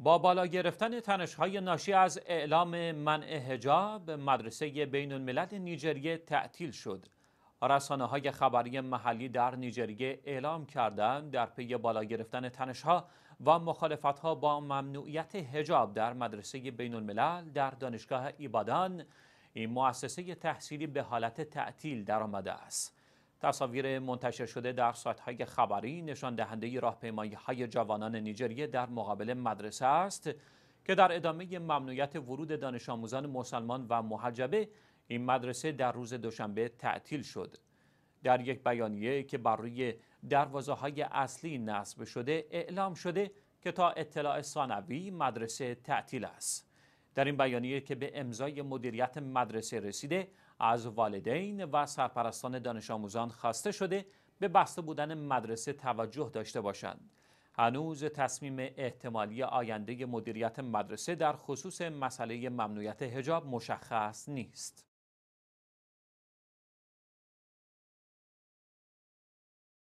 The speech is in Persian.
با بالا گرفتن تنشهای ناشی از اعلام منع حجاب مدرسه بین الملل نیجریه تعطیل شد. رسانه های خبری محلی در نیجریه اعلام کردند در پی بالا گرفتن تنشها و مخالفت ها با ممنوعیت حجاب در مدرسه بین در دانشگاه ایبادان این مؤسسه تحصیلی به حالت تعطیل درآمده است. تصاویر منتشر شده در های خبری نشان دهنده های جوانان نیجریه در مقابل مدرسه است که در ادامه ممنوعیت ورود دانش آموزان مسلمان و محجبه این مدرسه در روز دوشنبه تعطیل شد. در یک بیانیه که بر روی دروازه های اصلی نصب شده اعلام شده که تا اطلاع ثانوی مدرسه تعطیل است. در این بیانیه که به امضای مدیریت مدرسه رسیده از والدین و سرپرستان دانش آموزان خواسته شده به بسته بودن مدرسه توجه داشته باشند هنوز تصمیم احتمالی آینده مدیریت مدرسه در خصوص مسئله ممنوعیت هجاب مشخص نیست